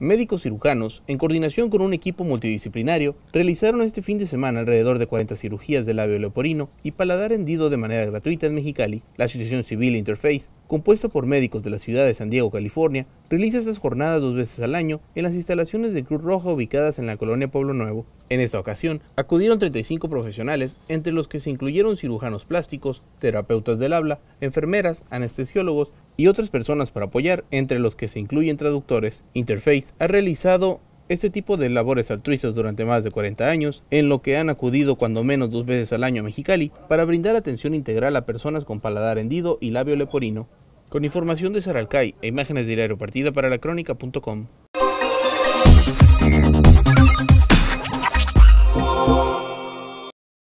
Médicos cirujanos, en coordinación con un equipo multidisciplinario, realizaron este fin de semana alrededor de 40 cirugías de labio leoporino y paladar hendido de manera gratuita en Mexicali. La Asociación Civil Interface, compuesta por médicos de la ciudad de San Diego, California, realiza estas jornadas dos veces al año en las instalaciones de Cruz Roja ubicadas en la colonia Pueblo Nuevo. En esta ocasión, acudieron 35 profesionales, entre los que se incluyeron cirujanos plásticos, terapeutas del habla, enfermeras, anestesiólogos y otras personas para apoyar, entre los que se incluyen traductores. Interface ha realizado este tipo de labores altruistas durante más de 40 años, en lo que han acudido cuando menos dos veces al año a Mexicali para brindar atención integral a personas con paladar hendido y labio leporino. Con información de Saralcay e imágenes de aeropartida para la crónica.com.